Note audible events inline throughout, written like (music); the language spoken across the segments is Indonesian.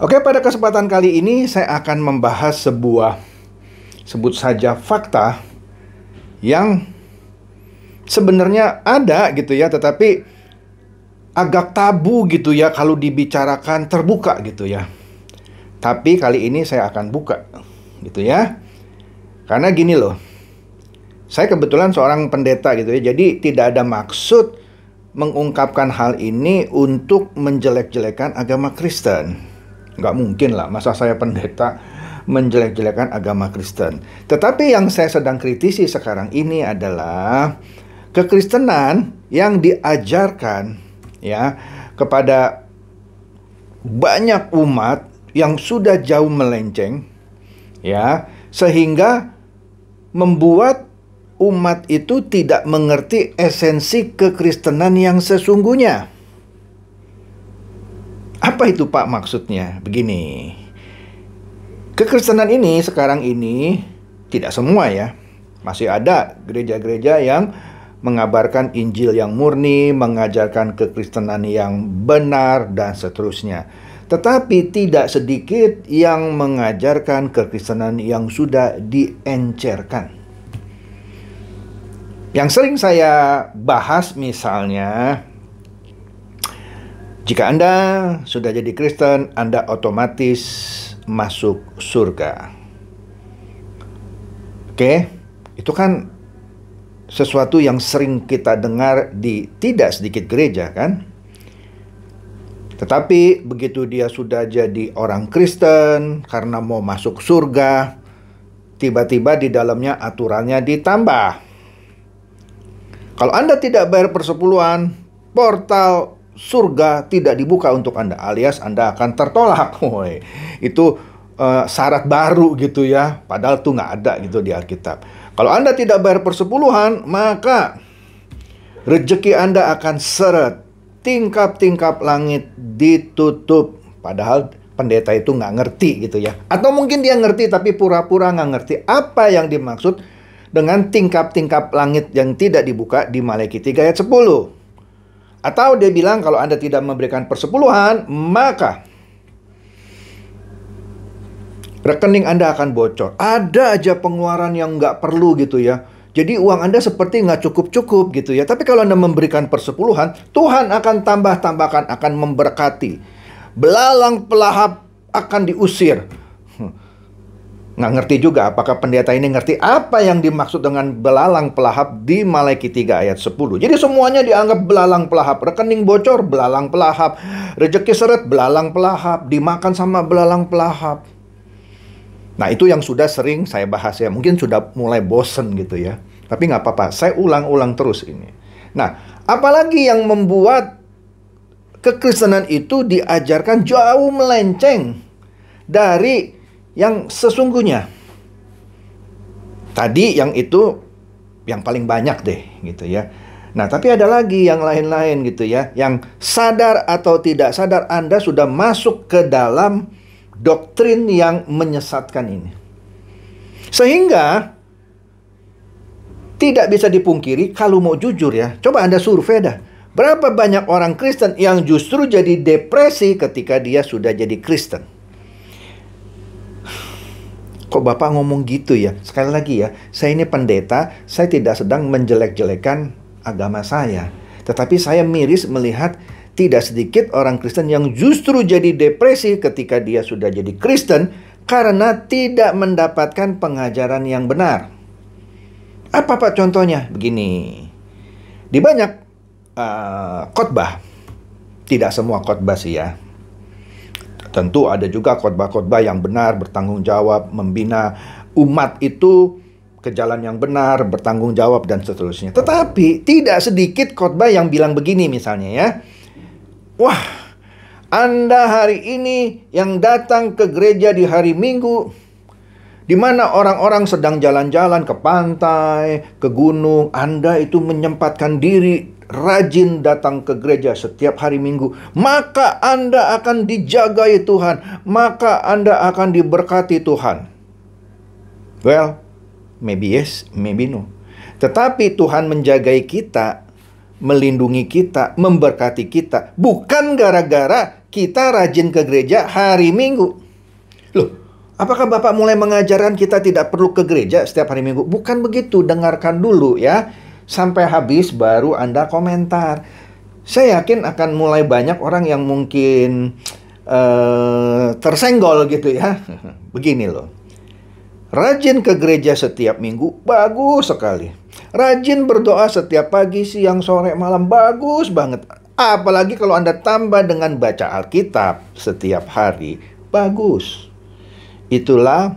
Oke, pada kesempatan kali ini saya akan membahas sebuah sebut saja fakta yang sebenarnya ada gitu ya, tetapi agak tabu gitu ya kalau dibicarakan terbuka gitu ya. Tapi kali ini saya akan buka gitu ya. Karena gini loh. Saya kebetulan seorang pendeta gitu ya. Jadi tidak ada maksud mengungkapkan hal ini untuk menjelek-jelekan agama Kristen nggak mungkin lah masa saya pendeta menjelek-jelekan agama Kristen. Tetapi yang saya sedang kritisi sekarang ini adalah kekristenan yang diajarkan ya kepada banyak umat yang sudah jauh melenceng ya sehingga membuat umat itu tidak mengerti esensi kekristenan yang sesungguhnya. Apa itu Pak maksudnya? Begini. Kekristenan ini sekarang ini tidak semua ya. Masih ada gereja-gereja yang mengabarkan Injil yang murni, mengajarkan kekristenan yang benar dan seterusnya. Tetapi tidak sedikit yang mengajarkan kekristenan yang sudah diencerkan. Yang sering saya bahas misalnya jika Anda sudah jadi Kristen, Anda otomatis masuk surga. Oke, itu kan sesuatu yang sering kita dengar di tidak sedikit gereja kan? Tetapi begitu dia sudah jadi orang Kristen karena mau masuk surga, tiba-tiba di dalamnya aturannya ditambah. Kalau Anda tidak bayar persepuluhan, portal surga tidak dibuka untuk Anda alias Anda akan tertolak. (laughs) Woy. Itu uh, syarat baru gitu ya. Padahal itu nggak ada gitu di Alkitab. Kalau Anda tidak bayar persepuluhan, maka rejeki Anda akan seret. Tingkap-tingkap langit ditutup. Padahal pendeta itu nggak ngerti gitu ya. Atau mungkin dia ngerti tapi pura-pura nggak ngerti apa yang dimaksud dengan tingkap-tingkap langit yang tidak dibuka di Malaikat 3 ayat 10. Atau dia bilang kalau Anda tidak memberikan persepuluhan, maka rekening Anda akan bocor. Ada aja pengeluaran yang nggak perlu gitu ya. Jadi uang Anda seperti nggak cukup-cukup gitu ya. Tapi kalau Anda memberikan persepuluhan, Tuhan akan tambah-tambahkan, akan memberkati. Belalang pelahap akan diusir nggak ngerti juga apakah pendeta ini ngerti apa yang dimaksud dengan belalang pelahap di Malaiki 3 ayat 10. Jadi semuanya dianggap belalang pelahap. Rekening bocor, belalang pelahap. Rejeki seret, belalang pelahap. Dimakan sama belalang pelahap. Nah itu yang sudah sering saya bahas ya. Mungkin sudah mulai bosen gitu ya. Tapi nggak apa-apa, saya ulang-ulang terus ini. Nah, apalagi yang membuat kekristenan itu diajarkan jauh melenceng dari yang sesungguhnya. Tadi yang itu yang paling banyak deh gitu ya. Nah, tapi ada lagi yang lain-lain gitu ya, yang sadar atau tidak sadar Anda sudah masuk ke dalam doktrin yang menyesatkan ini. Sehingga tidak bisa dipungkiri kalau mau jujur ya. Coba Anda survei dah. Berapa banyak orang Kristen yang justru jadi depresi ketika dia sudah jadi Kristen? kok Bapak ngomong gitu ya? Sekali lagi ya, saya ini pendeta, saya tidak sedang menjelek-jelekan agama saya. Tetapi saya miris melihat tidak sedikit orang Kristen yang justru jadi depresi ketika dia sudah jadi Kristen karena tidak mendapatkan pengajaran yang benar. Apa Pak contohnya? Begini. Di banyak uh, khotbah, tidak semua khotbah sih ya, Tentu ada juga khotbah-khotbah yang benar, bertanggung jawab, membina umat itu ke jalan yang benar, bertanggung jawab dan seterusnya. Tetapi tidak sedikit khotbah yang bilang begini misalnya ya. Wah, Anda hari ini yang datang ke gereja di hari Minggu di mana orang-orang sedang jalan-jalan ke pantai, ke gunung, Anda itu menyempatkan diri rajin datang ke gereja setiap hari Minggu, maka Anda akan dijagai Tuhan, maka Anda akan diberkati Tuhan. Well, maybe yes, maybe no. Tetapi Tuhan menjagai kita, melindungi kita, memberkati kita, bukan gara-gara kita rajin ke gereja hari Minggu. Loh, Apakah Bapak mulai mengajarkan kita tidak perlu ke gereja setiap hari Minggu? Bukan begitu, dengarkan dulu ya. Sampai habis baru Anda komentar. Saya yakin akan mulai banyak orang yang mungkin uh, tersenggol gitu ya. (laughs) Begini loh. Rajin ke gereja setiap minggu, bagus sekali. Rajin berdoa setiap pagi, siang, sore, malam, bagus banget. Apalagi kalau Anda tambah dengan baca Alkitab setiap hari, bagus. Itulah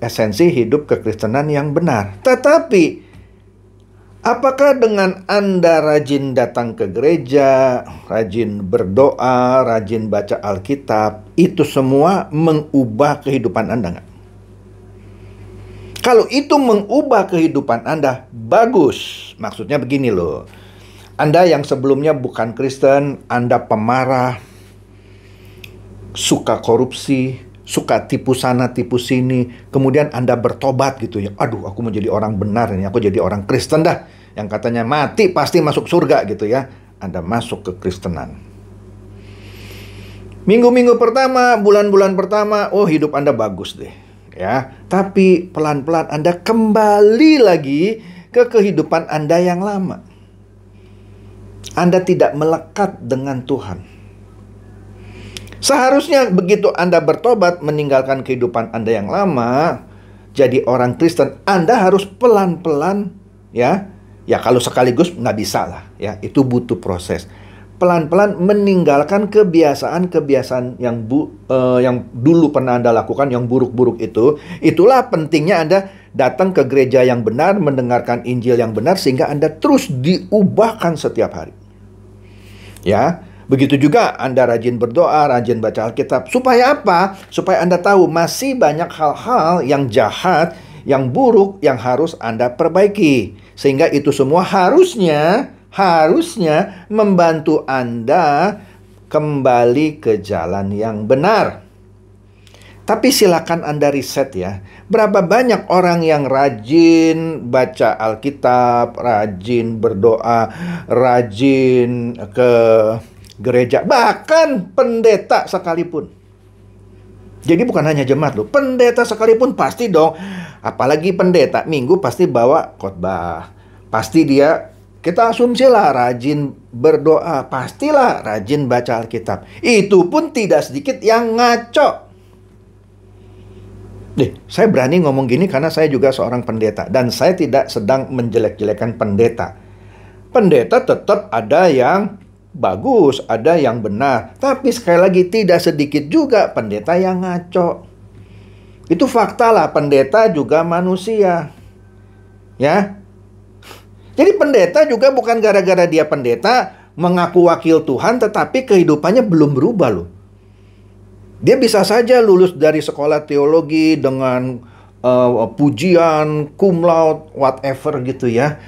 esensi hidup kekristenan yang benar. Tetapi apakah dengan Anda rajin datang ke gereja, rajin berdoa, rajin baca Alkitab, itu semua mengubah kehidupan Anda nggak? Kalau itu mengubah kehidupan Anda, bagus. Maksudnya begini loh. Anda yang sebelumnya bukan Kristen, Anda pemarah, suka korupsi, suka tipu sana tipu sini kemudian anda bertobat gitu ya aduh aku mau jadi orang benar ini aku jadi orang Kristen dah yang katanya mati pasti masuk surga gitu ya anda masuk ke Kristenan minggu-minggu pertama bulan-bulan pertama oh hidup anda bagus deh ya tapi pelan-pelan anda kembali lagi ke kehidupan anda yang lama anda tidak melekat dengan Tuhan Seharusnya begitu Anda bertobat meninggalkan kehidupan Anda yang lama, jadi orang Kristen, Anda harus pelan-pelan ya. Ya kalau sekaligus nggak bisa lah ya, itu butuh proses. Pelan-pelan meninggalkan kebiasaan-kebiasaan yang bu, eh, yang dulu pernah Anda lakukan yang buruk-buruk itu. Itulah pentingnya Anda datang ke gereja yang benar, mendengarkan Injil yang benar sehingga Anda terus diubahkan setiap hari. Ya, Begitu juga Anda rajin berdoa, rajin baca Alkitab. Supaya apa? Supaya Anda tahu masih banyak hal-hal yang jahat, yang buruk, yang harus Anda perbaiki. Sehingga itu semua harusnya, harusnya membantu Anda kembali ke jalan yang benar. Tapi silakan Anda riset ya. Berapa banyak orang yang rajin baca Alkitab, rajin berdoa, rajin ke gereja, bahkan pendeta sekalipun. Jadi bukan hanya jemaat loh, pendeta sekalipun pasti dong. Apalagi pendeta minggu pasti bawa khotbah. Pasti dia kita asumsi lah rajin berdoa, pastilah rajin baca Alkitab. Itu pun tidak sedikit yang ngaco. Deh, saya berani ngomong gini karena saya juga seorang pendeta dan saya tidak sedang menjelek-jelekan pendeta. Pendeta tetap ada yang Bagus, ada yang benar. Tapi sekali lagi tidak sedikit juga pendeta yang ngaco. Itu fakta lah, pendeta juga manusia. Ya. Jadi pendeta juga bukan gara-gara dia pendeta mengaku wakil Tuhan tetapi kehidupannya belum berubah loh. Dia bisa saja lulus dari sekolah teologi dengan uh, pujian, cum laude, whatever gitu ya.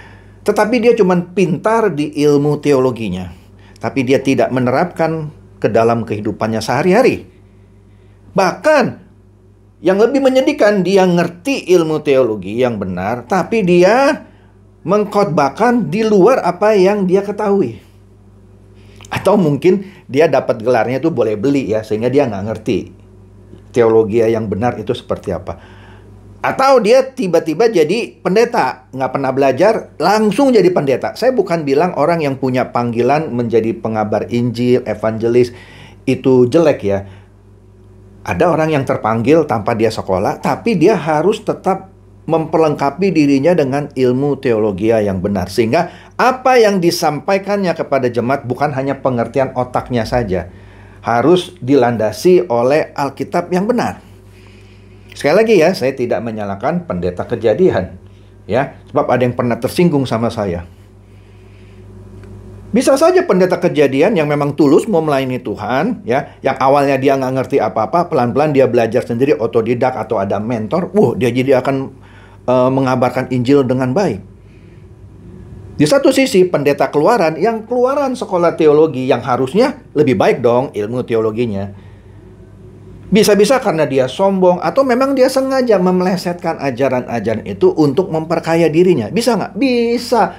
Tetapi dia cuma pintar di ilmu teologinya tapi dia tidak menerapkan ke dalam kehidupannya sehari-hari. Bahkan yang lebih menyedihkan dia ngerti ilmu teologi yang benar tapi dia mengkhotbahkan di luar apa yang dia ketahui. Atau mungkin dia dapat gelarnya itu boleh beli ya sehingga dia nggak ngerti teologi yang benar itu seperti apa. Atau dia tiba-tiba jadi pendeta, nggak pernah belajar, langsung jadi pendeta. Saya bukan bilang orang yang punya panggilan menjadi pengabar Injil, evangelis, itu jelek ya. Ada orang yang terpanggil tanpa dia sekolah, tapi dia harus tetap memperlengkapi dirinya dengan ilmu teologi yang benar. Sehingga apa yang disampaikannya kepada jemaat bukan hanya pengertian otaknya saja. Harus dilandasi oleh Alkitab yang benar. Sekali lagi ya, saya tidak menyalahkan pendeta kejadian. Ya, sebab ada yang pernah tersinggung sama saya. Bisa saja pendeta kejadian yang memang tulus mau melayani Tuhan, ya, yang awalnya dia nggak ngerti apa-apa, pelan-pelan dia belajar sendiri otodidak atau ada mentor, uh, dia jadi akan uh, mengabarkan Injil dengan baik. Di satu sisi pendeta keluaran yang keluaran sekolah teologi yang harusnya lebih baik dong ilmu teologinya. Bisa-bisa karena dia sombong atau memang dia sengaja memelesetkan ajaran-ajaran itu untuk memperkaya dirinya. Bisa nggak? Bisa.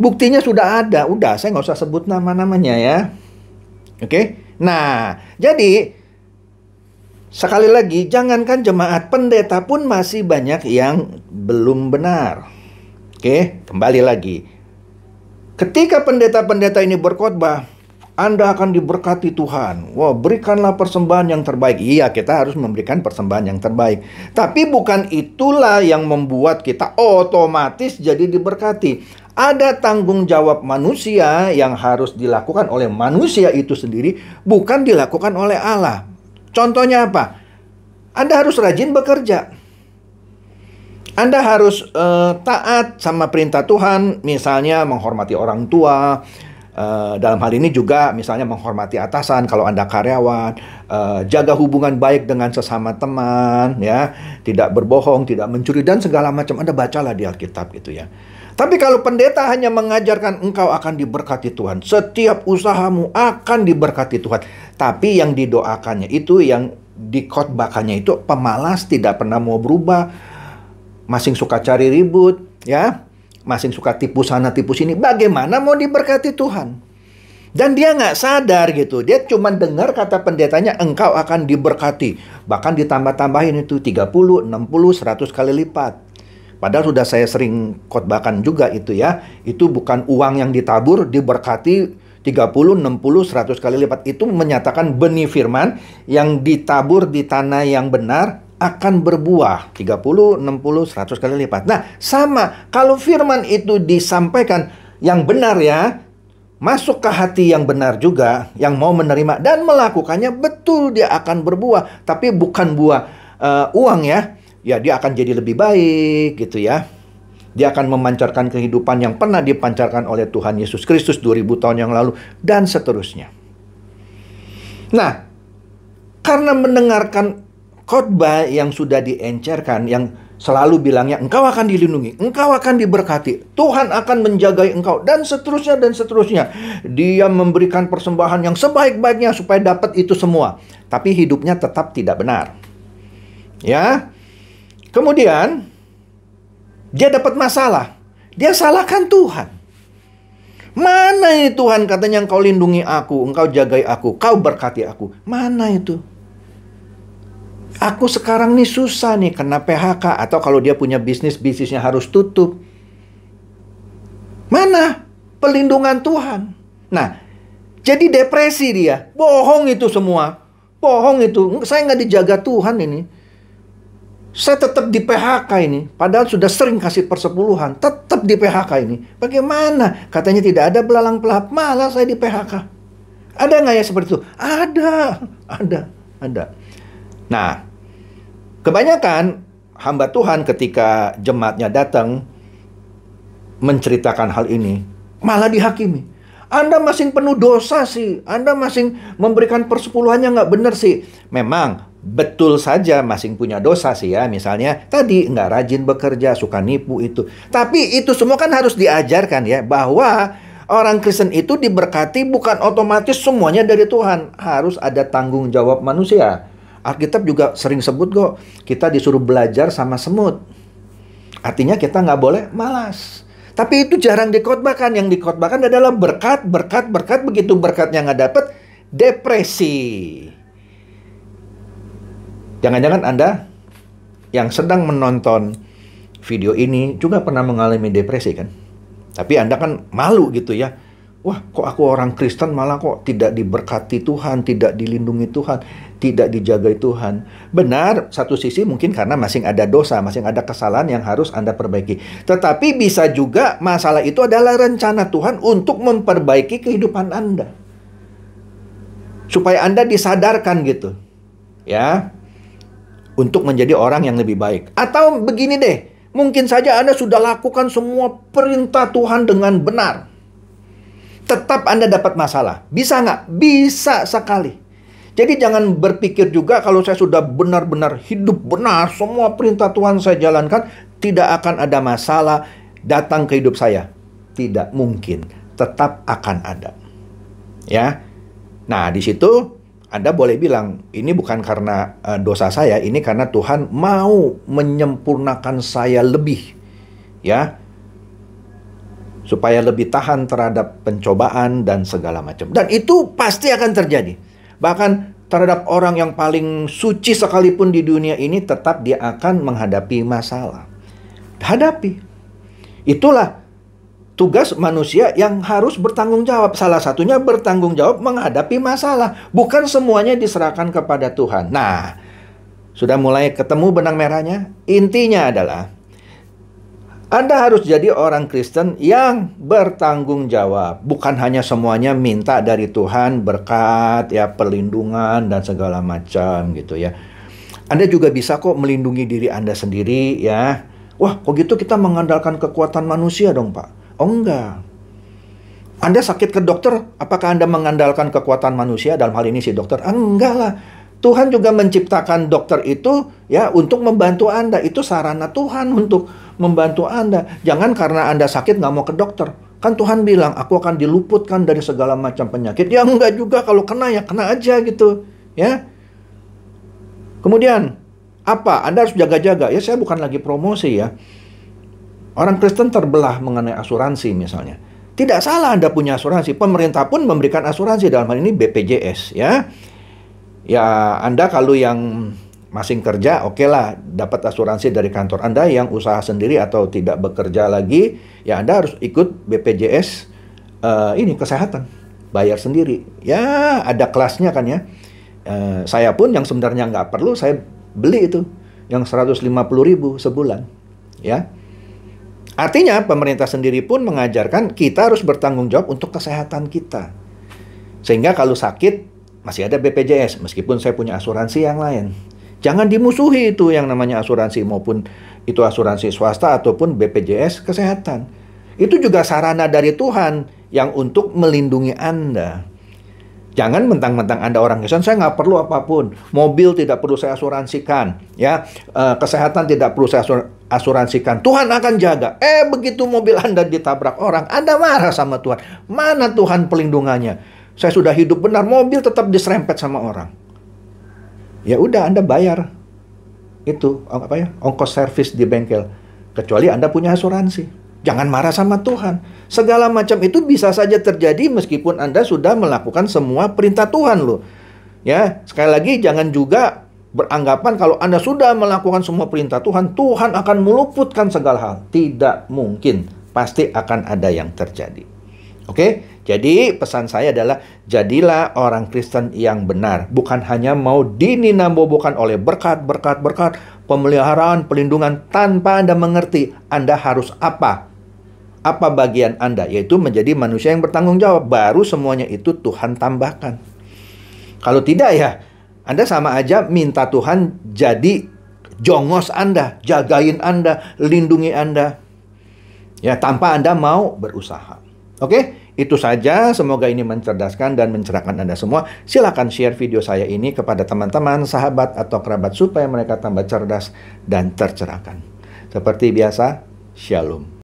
Buktinya sudah ada. Udah, saya nggak usah sebut nama-namanya ya. Oke? Okay? Nah, jadi sekali lagi, jangankan jemaat pendeta pun masih banyak yang belum benar. Oke, kembali lagi. Ketika pendeta-pendeta ini berkhotbah, anda akan diberkati Tuhan. Wah, berikanlah persembahan yang terbaik. Iya, kita harus memberikan persembahan yang terbaik. Tapi bukan itulah yang membuat kita otomatis jadi diberkati. Ada tanggung jawab manusia yang harus dilakukan oleh manusia itu sendiri, bukan dilakukan oleh Allah. Contohnya apa? Anda harus rajin bekerja. Anda harus uh, taat sama perintah Tuhan, misalnya menghormati orang tua, Eh, dalam hal ini juga misalnya menghormati atasan kalau Anda karyawan, uh, jaga hubungan baik dengan sesama teman ya, tidak berbohong, tidak mencuri dan segala macam Anda bacalah di Alkitab gitu ya. Tapi kalau pendeta hanya mengajarkan engkau akan diberkati Tuhan, setiap usahamu akan diberkati Tuhan. Tapi yang didoakannya itu yang dikotbakannya itu pemalas tidak pernah mau berubah, masing suka cari ribut ya masing suka tipu sana tipu sini. Bagaimana mau diberkati Tuhan? Dan dia nggak sadar gitu. Dia cuma dengar kata pendetanya, engkau akan diberkati. Bahkan ditambah-tambahin itu 30, 60, 100 kali lipat. Padahal sudah saya sering khotbahkan juga itu ya. Itu bukan uang yang ditabur, diberkati 30, 60, 100 kali lipat. Itu menyatakan benih firman yang ditabur di tanah yang benar akan berbuah 30, 60, 100 kali lipat. Nah, sama kalau firman itu disampaikan yang benar ya, masuk ke hati yang benar juga, yang mau menerima dan melakukannya betul dia akan berbuah, tapi bukan buah uh, uang ya. Ya, dia akan jadi lebih baik gitu ya. Dia akan memancarkan kehidupan yang pernah dipancarkan oleh Tuhan Yesus Kristus 2000 tahun yang lalu dan seterusnya. Nah, karena mendengarkan khotbah yang sudah diencerkan, yang selalu bilangnya engkau akan dilindungi, engkau akan diberkati, Tuhan akan menjaga engkau dan seterusnya dan seterusnya. Dia memberikan persembahan yang sebaik-baiknya supaya dapat itu semua, tapi hidupnya tetap tidak benar. Ya. Kemudian dia dapat masalah. Dia salahkan Tuhan. Mana itu Tuhan katanya engkau lindungi aku, engkau jagai aku, kau berkati aku. Mana itu? Aku sekarang nih susah nih kena PHK atau kalau dia punya bisnis bisnisnya harus tutup. Mana pelindungan Tuhan? Nah, jadi depresi dia. Bohong itu semua. Bohong itu. Saya nggak dijaga Tuhan ini. Saya tetap di PHK ini. Padahal sudah sering kasih persepuluhan. Tetap di PHK ini. Bagaimana? Katanya tidak ada belalang pelap. Malah saya di PHK. Ada nggak ya seperti itu? Ada. Ada. Ada. Nah, kebanyakan hamba Tuhan ketika jemaatnya datang menceritakan hal ini, malah dihakimi. Anda masih penuh dosa sih. Anda masih memberikan persepuluhannya nggak benar sih. Memang betul saja masing punya dosa sih ya. Misalnya tadi nggak rajin bekerja, suka nipu itu. Tapi itu semua kan harus diajarkan ya. Bahwa orang Kristen itu diberkati bukan otomatis semuanya dari Tuhan. Harus ada tanggung jawab manusia. Alkitab juga sering sebut kok, kita disuruh belajar sama semut. Artinya kita nggak boleh malas. Tapi itu jarang dikotbahkan. Yang dikotbahkan adalah berkat, berkat, berkat. Begitu berkatnya nggak dapet, depresi. Jangan-jangan Anda yang sedang menonton video ini juga pernah mengalami depresi kan? Tapi Anda kan malu gitu ya wah kok aku orang Kristen malah kok tidak diberkati Tuhan, tidak dilindungi Tuhan, tidak dijagai Tuhan. Benar, satu sisi mungkin karena masing ada dosa, masing ada kesalahan yang harus Anda perbaiki. Tetapi bisa juga masalah itu adalah rencana Tuhan untuk memperbaiki kehidupan Anda. Supaya Anda disadarkan gitu. Ya. Untuk menjadi orang yang lebih baik. Atau begini deh, mungkin saja Anda sudah lakukan semua perintah Tuhan dengan benar tetap Anda dapat masalah. Bisa nggak? Bisa sekali. Jadi jangan berpikir juga kalau saya sudah benar-benar hidup benar, semua perintah Tuhan saya jalankan, tidak akan ada masalah datang ke hidup saya. Tidak mungkin, tetap akan ada. Ya. Nah, di situ Anda boleh bilang, ini bukan karena eh, dosa saya, ini karena Tuhan mau menyempurnakan saya lebih. Ya supaya lebih tahan terhadap pencobaan dan segala macam. Dan itu pasti akan terjadi. Bahkan terhadap orang yang paling suci sekalipun di dunia ini tetap dia akan menghadapi masalah. Hadapi. Itulah tugas manusia yang harus bertanggung jawab. Salah satunya bertanggung jawab menghadapi masalah, bukan semuanya diserahkan kepada Tuhan. Nah, sudah mulai ketemu benang merahnya? Intinya adalah anda harus jadi orang Kristen yang bertanggung jawab, bukan hanya semuanya minta dari Tuhan berkat, ya perlindungan dan segala macam gitu ya. Anda juga bisa kok melindungi diri Anda sendiri ya. Wah, kok gitu kita mengandalkan kekuatan manusia dong, Pak? Oh enggak. Anda sakit ke dokter, apakah Anda mengandalkan kekuatan manusia dalam hal ini si dokter? Enggak lah. Tuhan juga menciptakan dokter itu ya untuk membantu Anda. Itu sarana Tuhan untuk membantu Anda. Jangan karena Anda sakit nggak mau ke dokter. Kan Tuhan bilang, aku akan diluputkan dari segala macam penyakit. Ya enggak juga, kalau kena ya kena aja gitu. Ya. Kemudian, apa? Anda harus jaga-jaga. Ya saya bukan lagi promosi ya. Orang Kristen terbelah mengenai asuransi misalnya. Tidak salah Anda punya asuransi. Pemerintah pun memberikan asuransi dalam hal ini BPJS ya. Ya Anda kalau yang masing kerja, oke okay lah, dapat asuransi dari kantor Anda yang usaha sendiri atau tidak bekerja lagi, ya Anda harus ikut BPJS uh, eh, ini kesehatan, bayar sendiri. Ya ada kelasnya kan ya. Uh, saya pun yang sebenarnya nggak perlu, saya beli itu yang 150 ribu sebulan, ya. Artinya pemerintah sendiri pun mengajarkan kita harus bertanggung jawab untuk kesehatan kita. Sehingga kalau sakit masih ada BPJS meskipun saya punya asuransi yang lain Jangan dimusuhi itu yang namanya asuransi maupun itu asuransi swasta ataupun BPJS kesehatan. Itu juga sarana dari Tuhan yang untuk melindungi Anda. Jangan mentang-mentang Anda orang Kristen, saya nggak perlu apapun. Mobil tidak perlu saya asuransikan, ya. Eh, kesehatan tidak perlu saya asuransikan. Tuhan akan jaga. Eh, begitu mobil Anda ditabrak orang, Anda marah sama Tuhan. Mana Tuhan pelindungannya? Saya sudah hidup benar, mobil tetap diserempet sama orang ya udah Anda bayar itu apa ya ongkos servis di bengkel kecuali Anda punya asuransi. Jangan marah sama Tuhan. Segala macam itu bisa saja terjadi meskipun Anda sudah melakukan semua perintah Tuhan loh. Ya, sekali lagi jangan juga beranggapan kalau Anda sudah melakukan semua perintah Tuhan, Tuhan akan meluputkan segala hal. Tidak mungkin, pasti akan ada yang terjadi. Oke, jadi pesan saya adalah jadilah orang Kristen yang benar, bukan hanya mau dininambobokan oleh berkat, berkat, berkat, pemeliharaan, pelindungan tanpa Anda mengerti Anda harus apa. Apa bagian Anda yaitu menjadi manusia yang bertanggung jawab, baru semuanya itu Tuhan tambahkan. Kalau tidak ya, Anda sama aja minta Tuhan jadi jongos Anda, jagain Anda, lindungi Anda. Ya, tanpa Anda mau berusaha. Oke? Okay? Itu saja, semoga ini mencerdaskan dan mencerahkan Anda semua. Silakan share video saya ini kepada teman-teman, sahabat, atau kerabat supaya mereka tambah cerdas dan tercerahkan. Seperti biasa, shalom.